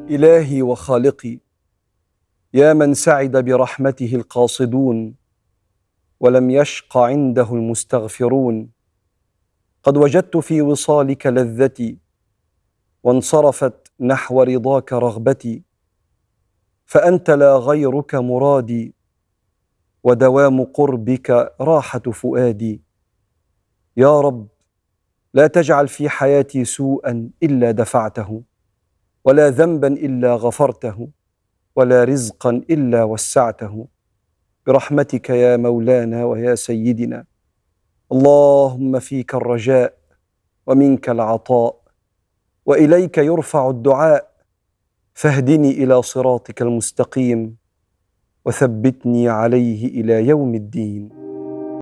إلهي وخالقي يا من سعد برحمته القاصدون ولم يشق عنده المستغفرون قد وجدت في وصالك لذتي وانصرفت نحو رضاك رغبتي فأنت لا غيرك مرادي ودوام قربك راحة فؤادي يا رب لا تجعل في حياتي سوءا إلا دفعته ولا ذنبا الا غفرته ولا رزقا الا وسعته برحمتك يا مولانا ويا سيدنا اللهم فيك الرجاء ومنك العطاء واليك يرفع الدعاء فاهدني الى صراطك المستقيم وثبتني عليه الى يوم الدين